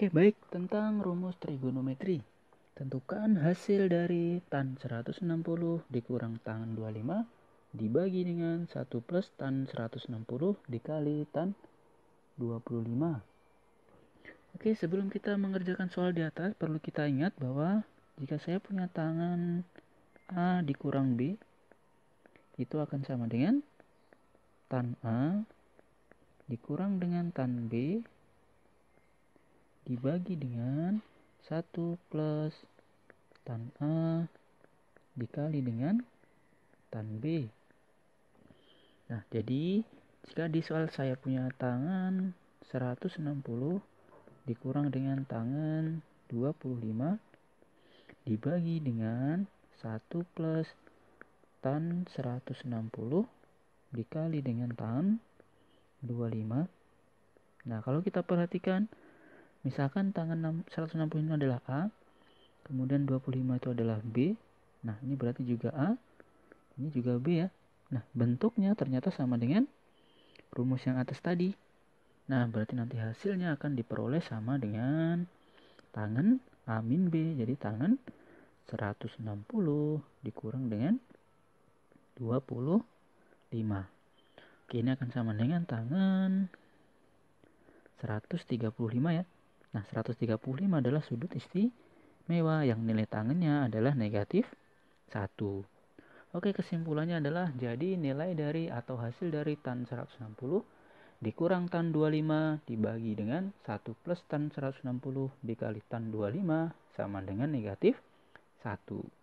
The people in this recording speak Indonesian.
Oke, baik tentang rumus trigonometri. Tentukan hasil dari tan 160 dikurang tan 25 dibagi dengan 1 plus tan 160 dikali tan 25. Oke, sebelum kita mengerjakan soal di atas, perlu kita ingat bahwa jika saya punya tangan A dikurang B, itu akan sama dengan tan A dikurang dengan tan B dibagi dengan 1 plus tan A dikali dengan tan B. Nah, jadi jika di soal saya punya tangan 160 dikurang dengan tangan 25 dibagi dengan 1 plus tan 160 dikali dengan tan 25. Nah, kalau kita perhatikan Misalkan tangan 165 adalah A, kemudian 25 itu adalah B. Nah, ini berarti juga A, ini juga B ya. Nah, bentuknya ternyata sama dengan rumus yang atas tadi. Nah, berarti nanti hasilnya akan diperoleh sama dengan tangan A min B. Jadi tangan 160 dikurang dengan 25. Oke, ini akan sama dengan tangan 135 ya. Nah, 135 adalah sudut istimewa yang nilai tangannya adalah negatif 1. Oke, kesimpulannya adalah jadi nilai dari atau hasil dari tan 160 dikurang tan 25 dibagi dengan 1 plus tan 160 dikali tan 25 sama dengan negatif 1.